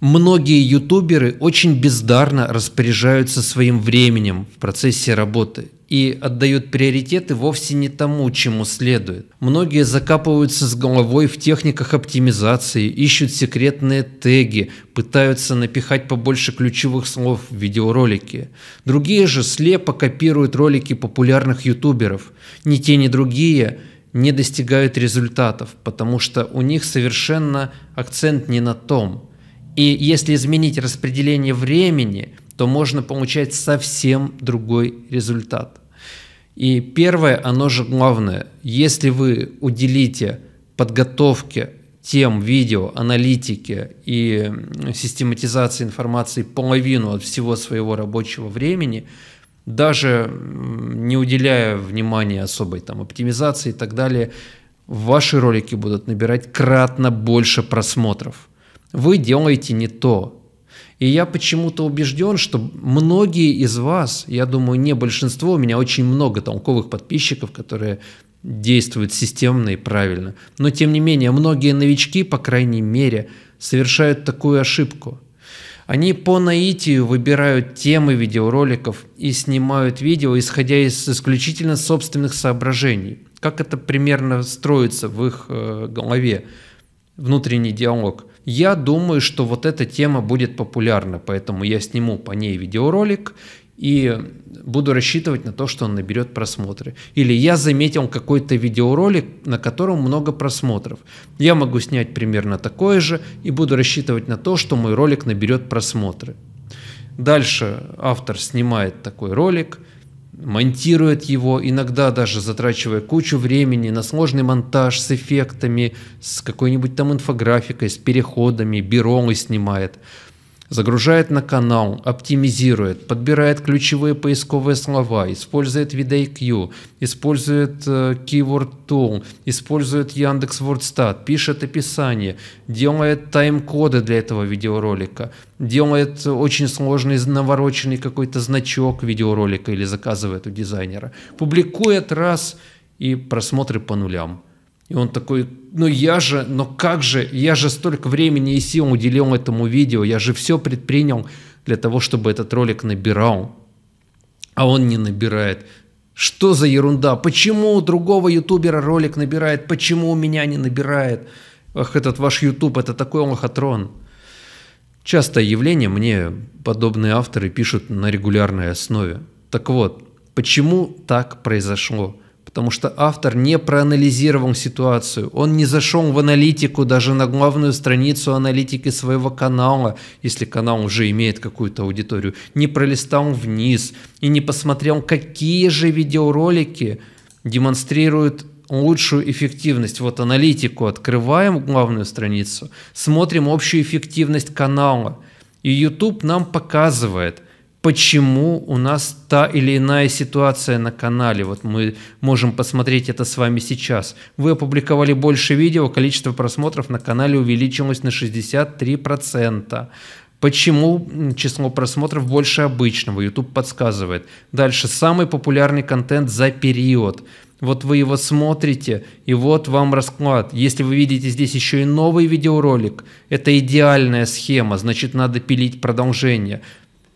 многие ютуберы очень бездарно распоряжаются своим временем в процессе работы и отдают приоритеты вовсе не тому, чему следует. Многие закапываются с головой в техниках оптимизации, ищут секретные теги, пытаются напихать побольше ключевых слов в видеоролики. Другие же слепо копируют ролики популярных ютуберов. Ни те, ни другие не достигают результатов, потому что у них совершенно акцент не на том – и если изменить распределение времени, то можно получать совсем другой результат. И первое, оно же главное. Если вы уделите подготовке тем видео, аналитике и систематизации информации половину от всего своего рабочего времени, даже не уделяя внимания особой там оптимизации и так далее, ваши ролики будут набирать кратно больше просмотров – вы делаете не то. И я почему-то убежден, что многие из вас, я думаю, не большинство, у меня очень много толковых подписчиков, которые действуют системно и правильно. Но тем не менее, многие новички, по крайней мере, совершают такую ошибку. Они по наитию выбирают темы видеороликов и снимают видео, исходя из исключительно собственных соображений. Как это примерно строится в их э, голове, внутренний диалог. Я думаю, что вот эта тема будет популярна, поэтому я сниму по ней видеоролик и буду рассчитывать на то, что он наберет просмотры. Или я заметил какой-то видеоролик, на котором много просмотров. Я могу снять примерно такое же и буду рассчитывать на то, что мой ролик наберет просмотры. Дальше автор снимает такой ролик – монтирует его, иногда даже затрачивая кучу времени на сложный монтаж с эффектами, с какой-нибудь там инфографикой, с переходами, бюро он снимает загружает на канал, оптимизирует, подбирает ключевые поисковые слова, использует VidIQ, использует э, Keyword Tool, использует Яндекс Вордстат, пишет описание, делает тайм-коды для этого видеоролика, делает очень сложный навороченный какой-то значок видеоролика или заказывает у дизайнера, публикует раз и просмотры по нулям. И он такой, ну я же, но как же, я же столько времени и сил уделил этому видео, я же все предпринял для того, чтобы этот ролик набирал, а он не набирает. Что за ерунда? Почему у другого ютубера ролик набирает? Почему у меня не набирает? Ах, этот ваш ютуб, это такой лохотрон. Частое явление, мне подобные авторы пишут на регулярной основе. Так вот, почему так произошло? потому что автор не проанализировал ситуацию, он не зашел в аналитику, даже на главную страницу аналитики своего канала, если канал уже имеет какую-то аудиторию, не пролистал вниз и не посмотрел, какие же видеоролики демонстрируют лучшую эффективность. Вот аналитику открываем главную страницу, смотрим общую эффективность канала. И YouTube нам показывает – почему у нас та или иная ситуация на канале. Вот мы можем посмотреть это с вами сейчас. Вы опубликовали больше видео, количество просмотров на канале увеличилось на 63%. Почему число просмотров больше обычного? YouTube подсказывает. Дальше. Самый популярный контент за период. Вот вы его смотрите, и вот вам расклад. Если вы видите здесь еще и новый видеоролик, это идеальная схема, значит надо пилить продолжение.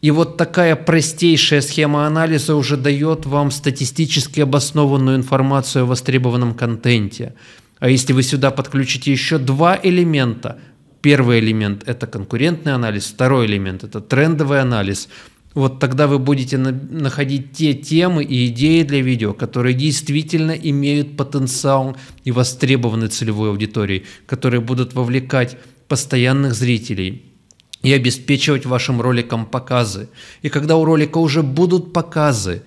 И вот такая простейшая схема анализа уже дает вам статистически обоснованную информацию о востребованном контенте. А если вы сюда подключите еще два элемента, первый элемент – это конкурентный анализ, второй элемент – это трендовый анализ, вот тогда вы будете находить те темы и идеи для видео, которые действительно имеют потенциал и востребованы целевой аудиторией, которые будут вовлекать постоянных зрителей – и обеспечивать вашим роликам показы. И когда у ролика уже будут показы,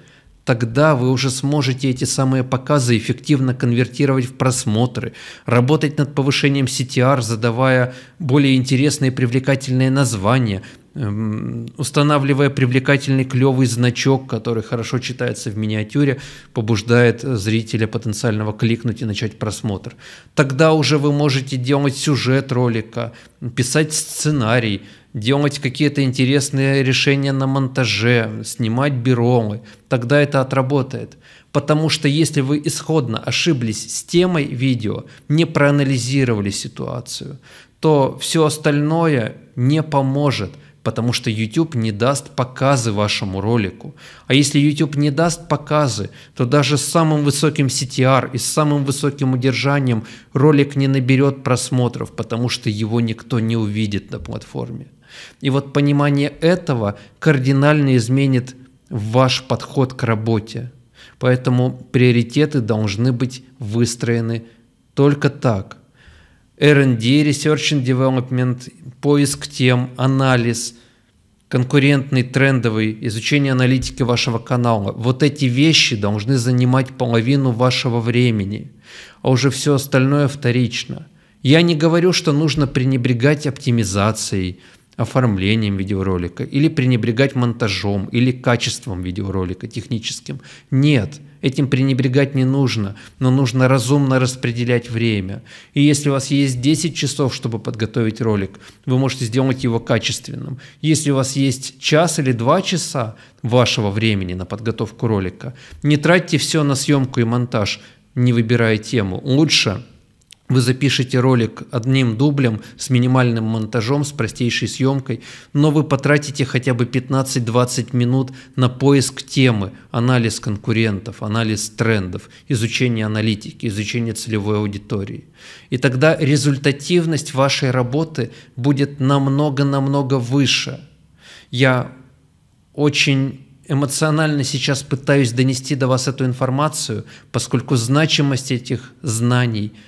тогда вы уже сможете эти самые показы эффективно конвертировать в просмотры, работать над повышением CTR, задавая более интересные и привлекательные названия, эм, устанавливая привлекательный клевый значок, который хорошо читается в миниатюре, побуждает зрителя потенциального кликнуть и начать просмотр. Тогда уже вы можете делать сюжет ролика, писать сценарий, делать какие-то интересные решения на монтаже, снимать биролы, тогда это отработает. Потому что если вы исходно ошиблись с темой видео, не проанализировали ситуацию, то все остальное не поможет – потому что YouTube не даст показы вашему ролику. А если YouTube не даст показы, то даже с самым высоким CTR и с самым высоким удержанием ролик не наберет просмотров, потому что его никто не увидит на платформе. И вот понимание этого кардинально изменит ваш подход к работе. Поэтому приоритеты должны быть выстроены только так – R&D, Research and Development, поиск тем, анализ, конкурентный, трендовый, изучение аналитики вашего канала. Вот эти вещи должны занимать половину вашего времени, а уже все остальное вторично. Я не говорю, что нужно пренебрегать оптимизацией – оформлением видеоролика, или пренебрегать монтажом, или качеством видеоролика техническим. Нет, этим пренебрегать не нужно, но нужно разумно распределять время. И если у вас есть 10 часов, чтобы подготовить ролик, вы можете сделать его качественным. Если у вас есть час или два часа вашего времени на подготовку ролика, не тратьте все на съемку и монтаж, не выбирая тему. Лучше – вы запишете ролик одним дублем с минимальным монтажом, с простейшей съемкой, но вы потратите хотя бы 15-20 минут на поиск темы, анализ конкурентов, анализ трендов, изучение аналитики, изучение целевой аудитории. И тогда результативность вашей работы будет намного-намного выше. Я очень эмоционально сейчас пытаюсь донести до вас эту информацию, поскольку значимость этих знаний –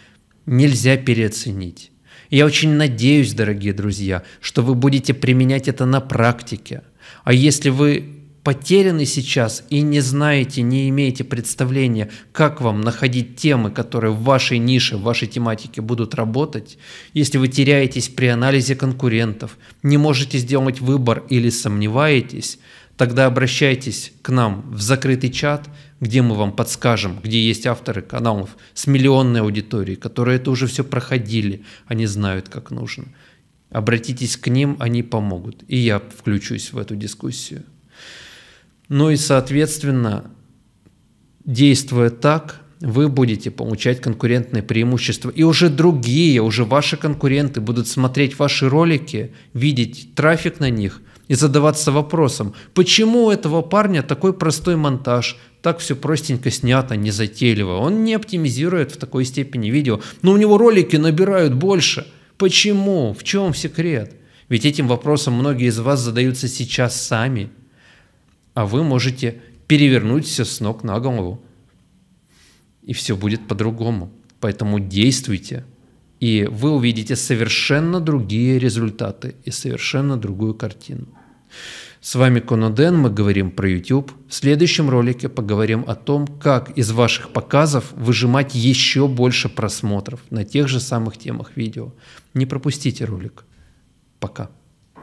нельзя переоценить. я очень надеюсь, дорогие друзья, что вы будете применять это на практике. А если вы потеряны сейчас и не знаете, не имеете представления, как вам находить темы, которые в вашей нише, в вашей тематике будут работать, если вы теряетесь при анализе конкурентов, не можете сделать выбор или сомневаетесь, тогда обращайтесь к нам в закрытый чат – где мы вам подскажем, где есть авторы каналов с миллионной аудиторией, которые это уже все проходили, они знают, как нужно. Обратитесь к ним, они помогут. И я включусь в эту дискуссию. Ну и, соответственно, действуя так, вы будете получать конкурентное преимущество. И уже другие, уже ваши конкуренты будут смотреть ваши ролики, видеть трафик на них и задаваться вопросом, почему у этого парня такой простой монтаж, так все простенько снято, незатейливо. Он не оптимизирует в такой степени видео, но у него ролики набирают больше. Почему? В чем секрет? Ведь этим вопросом многие из вас задаются сейчас сами, а вы можете перевернуть все с ног на голову, и все будет по-другому. Поэтому действуйте, и вы увидите совершенно другие результаты и совершенно другую картину. С вами Коноден, мы говорим про YouTube. В следующем ролике поговорим о том, как из ваших показов выжимать еще больше просмотров на тех же самых темах видео. Не пропустите ролик. Пока.